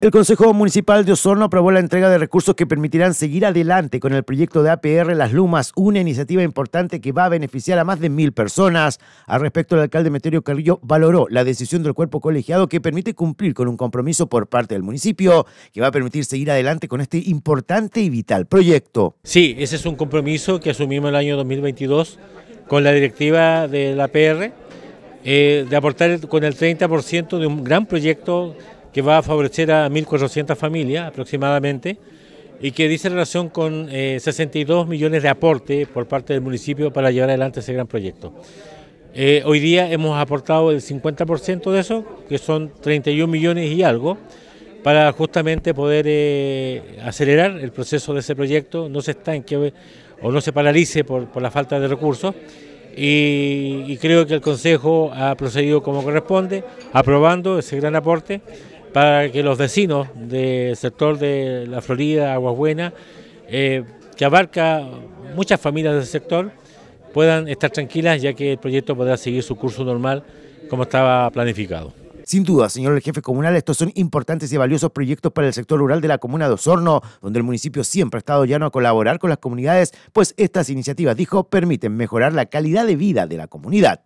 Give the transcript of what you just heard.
El Consejo Municipal de Osorno aprobó la entrega de recursos que permitirán seguir adelante con el proyecto de APR Las Lumas, una iniciativa importante que va a beneficiar a más de mil personas. Al respecto, el alcalde Meteorio Carrillo valoró la decisión del cuerpo colegiado que permite cumplir con un compromiso por parte del municipio que va a permitir seguir adelante con este importante y vital proyecto. Sí, ese es un compromiso que asumimos el año 2022 con la directiva de la APR eh, de aportar con el 30% de un gran proyecto que va a favorecer a 1.400 familias aproximadamente y que dice relación con 62 eh, millones de aporte por parte del municipio para llevar adelante ese gran proyecto. Eh, hoy día hemos aportado el 50% de eso, que son 31 millones y algo, para justamente poder eh, acelerar el proceso de ese proyecto, no se estanque o no se paralice por, la falta de recursos. y creo que el Consejo ha procedido como corresponde, aprobando ese gran aporte para que los vecinos del sector de la Florida, Aguas Buenas, eh, que abarca muchas familias del sector, puedan estar tranquilas ya que el proyecto podrá seguir su curso normal como estaba planificado. Sin duda, señor el jefe comunal, estos son importantes y valiosos proyectos para el sector rural de la comuna de Osorno, donde el municipio siempre ha estado llano a colaborar con las comunidades, pues estas iniciativas, dijo, permiten mejorar la calidad de vida de la comunidad.